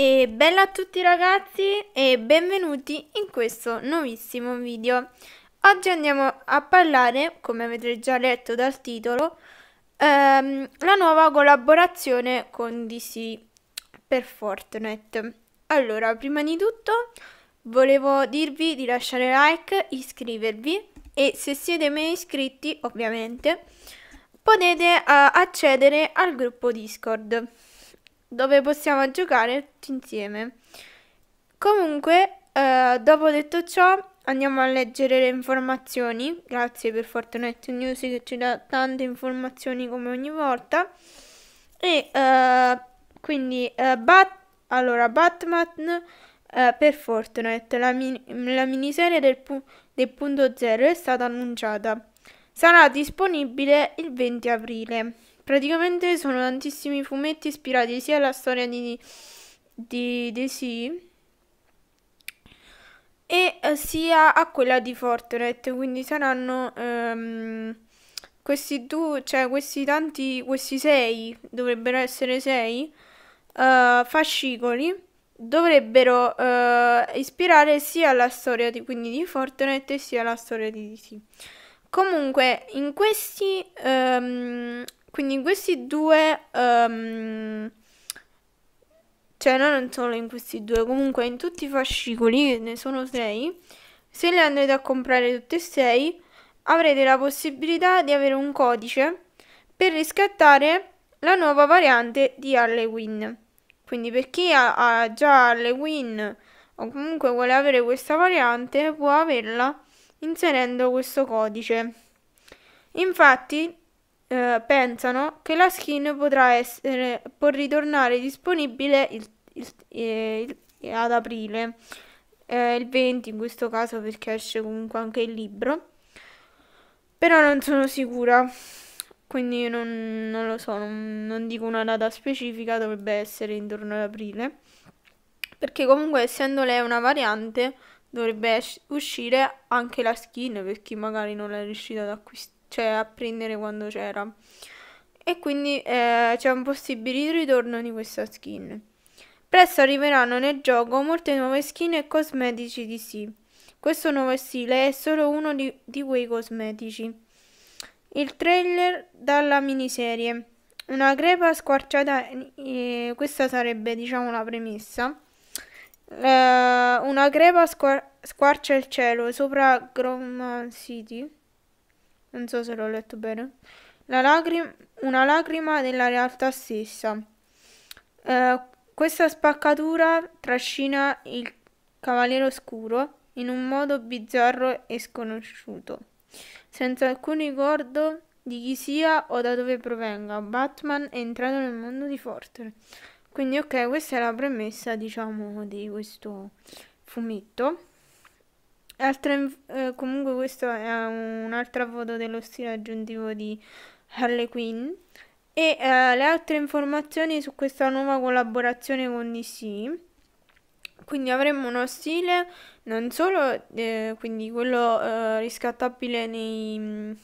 E bella a tutti ragazzi e benvenuti in questo nuovissimo video. Oggi andiamo a parlare, come avete già letto dal titolo, ehm, la nuova collaborazione con DC per Fortnite. Allora, prima di tutto volevo dirvi di lasciare like, iscrivervi e se siete meno iscritti, ovviamente, potete eh, accedere al gruppo Discord dove possiamo giocare tutti insieme. Comunque, eh, dopo detto ciò, andiamo a leggere le informazioni. Grazie per Fortnite News che ci dà tante informazioni come ogni volta. E eh, quindi, eh, Bat allora, Batman eh, per Fortnite, la, min la miniserie del, pu del punto zero è stata annunciata. Sarà disponibile il 20 aprile. Praticamente sono tantissimi fumetti ispirati sia alla storia di, di DC e eh, sia a quella di Fortnite, quindi saranno um, questi due, cioè questi tanti, questi sei, dovrebbero essere sei, uh, fascicoli dovrebbero uh, ispirare sia alla storia di, quindi di Fortnite sia alla storia di DC. Comunque, in questi um, quindi in questi due... Um, cioè no, non solo in questi due, comunque in tutti i fascicoli, che ne sono sei, se le andrete a comprare tutte e sei, avrete la possibilità di avere un codice per riscattare la nuova variante di Halloween. Quindi per chi ha, ha già Halloween o comunque vuole avere questa variante può averla inserendo questo codice. Infatti eh, pensano che la skin potrà, essere, può ritornare disponibile il, il, eh, il, ad aprile, eh, il 20 in questo caso perché esce comunque anche il libro, però non sono sicura, quindi non, non lo so, non, non dico una data specifica, dovrebbe essere intorno ad aprile, perché comunque essendo lei una variante dovrebbe uscire anche la skin per chi magari non l'è riuscita ad acquistare cioè a prendere quando c'era. E quindi eh, c'è un possibile ritorno di questa skin. Presto arriveranno nel gioco molte nuove skin e cosmetici di sì. Questo nuovo stile è solo uno di, di quei cosmetici. Il trailer dalla miniserie. Una crepa squarciata, eh, questa sarebbe diciamo la premessa. Eh, una crepa squar- squarcia il cielo sopra Gromman City non so se l'ho letto bene, la lagrim- una lacrima della realtà stessa. Eh, questa spaccatura trascina il Cavaliere Oscuro in un modo bizzarro e sconosciuto, senza alcun ricordo di chi sia o da dove provenga. Batman è entrato nel mondo di Forter. Quindi ok, questa è la premessa, diciamo, di questo fumetto. Altre, eh, comunque questo è un'altra foto dello stile aggiuntivo di Harley Quinn. E eh, le altre informazioni su questa nuova collaborazione con DC. Quindi avremo uno stile non solo eh, quindi quello eh, riscattabile nei,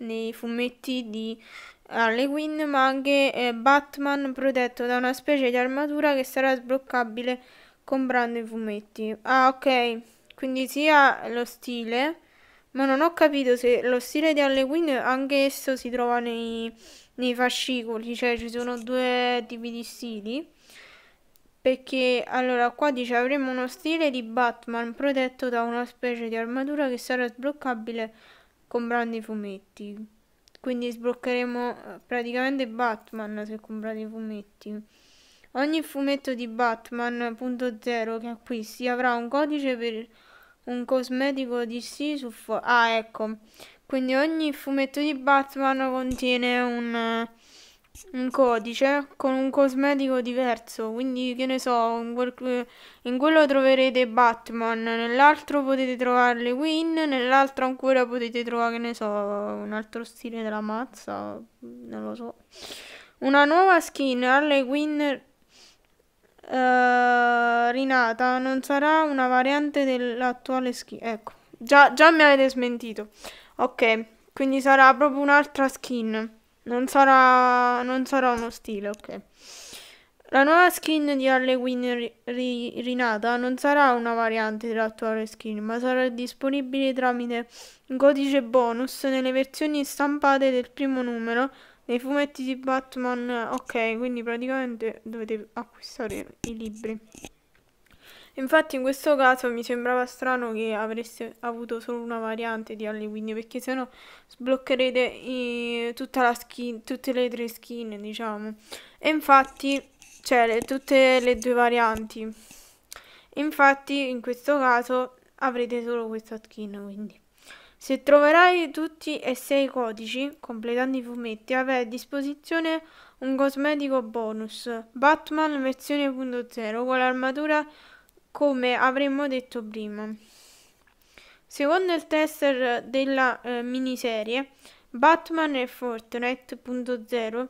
nei fumetti di Harley Quinn, ma anche eh, Batman protetto da una specie di armatura che sarà sbloccabile comprando i fumetti. Ah, ok quindi sia lo stile, ma non ho capito se lo stile di Halloween anche esso si trova nei, nei fascicoli, cioè ci sono due tipi di stili. Perché allora qua dice avremo uno stile di Batman protetto da una specie di armatura che sarà sbloccabile comprando i fumetti. Quindi sbloccheremo eh, praticamente Batman se comprate i fumetti. Ogni fumetto di Batman.0 che acquisti avrà un codice per un cosmetico di DC su fo- Ah, ecco. Quindi ogni fumetto di Batman contiene un, un codice con un cosmetico diverso. Quindi, che ne so, in, quel, in quello troverete Batman, nell'altro potete trovare le Win, nell'altro ancora potete trovare, che ne so, un altro stile della mazza, non lo so. Una nuova skin alle Quinn Uh, rinata non sarà una variante dell'attuale skin. Ecco, già, già mi avete smentito. Ok, quindi sarà proprio un'altra skin. Non sarà, non sarà uno stile, ok. La nuova skin di Halloween ri, rinata non sarà una variante dell'attuale skin, ma sarà disponibile tramite un codice bonus nelle versioni stampate del primo numero nei fumetti di Batman, ok, quindi praticamente dovete acquistare i libri. Infatti in questo caso mi sembrava strano che avreste avuto solo una variante di Halloween perché sennò sbloccherete i, skin, tutte le tre skin diciamo. E infatti c'è cioè, le, tutte le due varianti. Infatti in questo caso avrete solo questa skin quindi. Se troverai tutti e sei i codici, completando i fumetti, avrai a disposizione un cosmetico bonus, Batman versione 1.0, con l'armatura come avremmo detto prima. Secondo il tester della eh, miniserie, Batman e Fortnite.0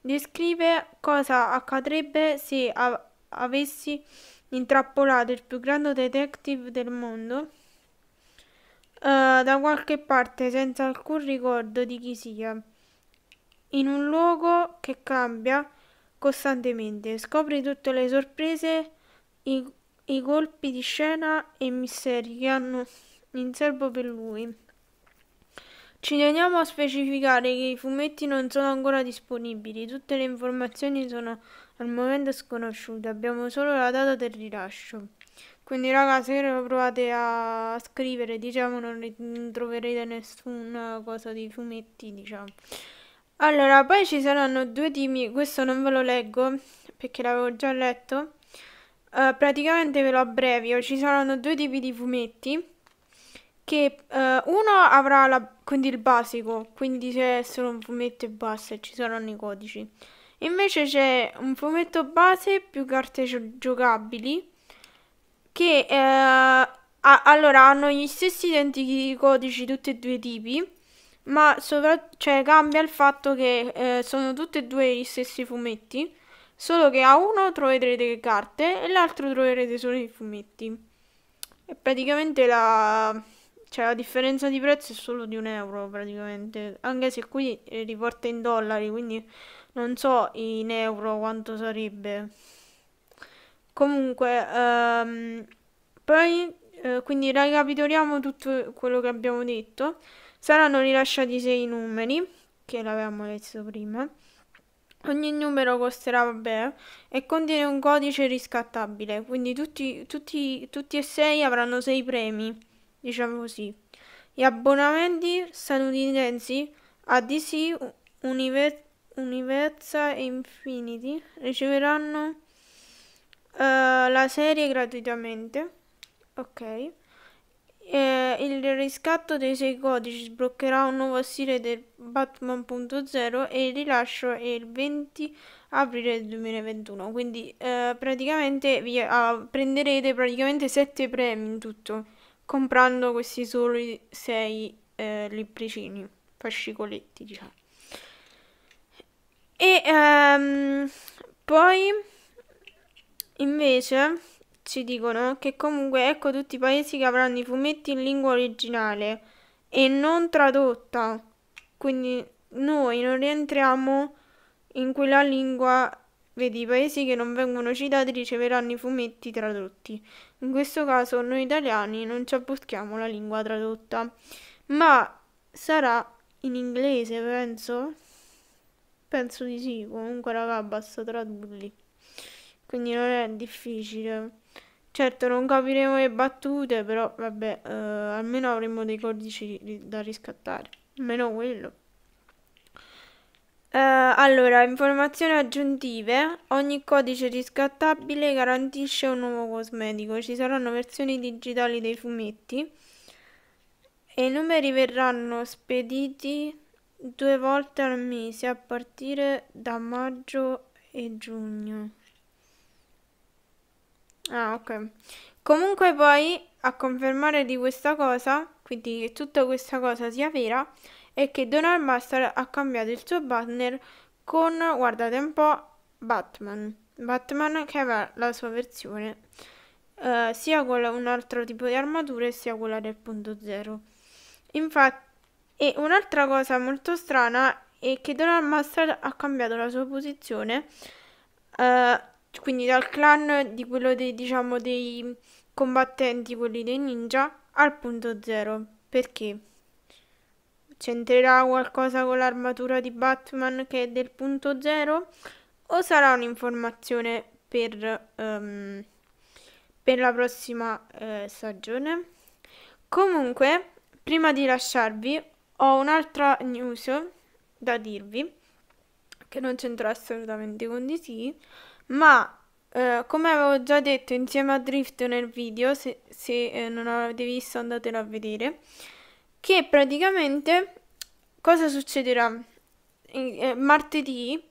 descrive cosa accadrebbe se av avessi intrappolato il più grande detective del mondo uh, da qualche parte senza alcun ricordo di chi sia, in un luogo che cambia costantemente. Scopri tutte le sorprese, i, i colpi di scena e misteri che hanno in serbo per lui. Ci teniamo a specificare che i fumetti non sono ancora disponibili, tutte le informazioni sono al momento sconosciute, abbiamo solo la data del rilascio. Quindi ragazzi, se lo provate a scrivere, diciamo, non troverete nessuna cosa di fumetti, diciamo. Allora, poi ci saranno due team, questo non ve lo leggo perché l'avevo già letto. Uh, praticamente ve lo abbrevio, ci saranno due tipi di fumetti che uh, uno avrà la, quindi il basico, quindi se è solo un fumetto e basta, ci saranno i codici. Invece c'è un fumetto base più carte giocabili che eh, a- allora hanno gli stessi identici codici tutti e due i tipi, ma sopra- cioè, cambia il fatto che eh, sono tutti e due gli stessi fumetti, solo che a uno troverete le carte e l'altro troverete solo i fumetti. E praticamente la, cioè, la differenza di prezzo è solo di un euro, praticamente, anche se qui riporta eh, in dollari, quindi non so in euro quanto sarebbe. Comunque, ehm, poi, eh, quindi ricapitoliamo tutto quello che abbiamo detto. Saranno rilasciati sei numeri, che l'avevamo letto prima. Ogni numero costerà, vabbè, e contiene un codice riscattabile, quindi tutti, tutti, tutti e sei avranno sei premi, diciamo così. Gli abbonamenti statunitensi a DC, Univer- Universa e Infinity riceveranno eh, la serie gratuitamente. Ok. Eh, il riscatto dei sei codici sbloccherà un nuovo stile del Batman.0 e il rilascio è il 20 aprile 2021. Quindi eh, praticamente vi, ah, prenderete praticamente 7 premi in tutto, comprando questi soli 6 eh, libricini, fascicoletti diciamo. E ehm, poi Invece ci dicono che comunque ecco tutti i paesi che avranno i fumetti in lingua originale e non tradotta. Quindi noi non rientriamo in quella lingua, vedi i paesi che non vengono citati riceveranno i fumetti tradotti. In questo caso noi italiani non ci abbocchiamo la lingua tradotta, ma sarà in inglese, penso. Penso di sì, comunque raga, basta tradurli quindi non è difficile. Certo, non capiremo le battute, però vabbè, eh, almeno avremo dei codici da riscattare, almeno quello. Eh, allora, informazioni aggiuntive. Ogni codice riscattabile garantisce un nuovo cosmetico. Ci saranno versioni digitali dei fumetti e i numeri verranno spediti due volte al mese a partire da maggio e giugno. Ah, ok. Comunque poi a confermare di questa cosa, quindi che tutta questa cosa sia vera, è che Donald Master ha cambiato il suo banner con, guardate un po', Batman. Batman che aveva la sua versione eh, sia con un altro tipo di armature sia quella del punto zero. Infatti, e un'altra cosa molto strana è che Donald Master ha cambiato la sua posizione eh, quindi dal clan di quello dei, diciamo, dei combattenti, quelli dei ninja, al punto zero. Perché? C'entrerà qualcosa con l'armatura di Batman che è del punto zero? O sarà un'informazione per, um, per la prossima eh, stagione? Comunque, prima di lasciarvi, ho un'altra news da dirvi, che non c'entra assolutamente con di sì ma eh, come avevo già detto insieme a Drift nel video, se, se eh, non l'avete visto andatelo a vedere, che praticamente cosa succederà? Eh, martedì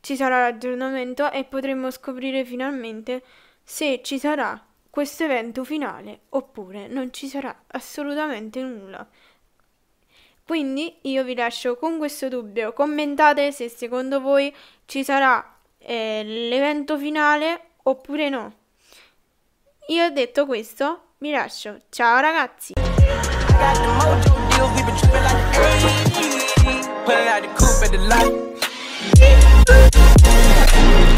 ci sarà l'aggiornamento e potremo scoprire finalmente se ci sarà questo evento finale oppure non ci sarà assolutamente nulla. Quindi io vi lascio con questo dubbio, commentate se secondo voi ci sarà eh, l'evento finale oppure no. Io ho detto questo, mi lascio. Ciao ragazzi! put out the coop at the lot.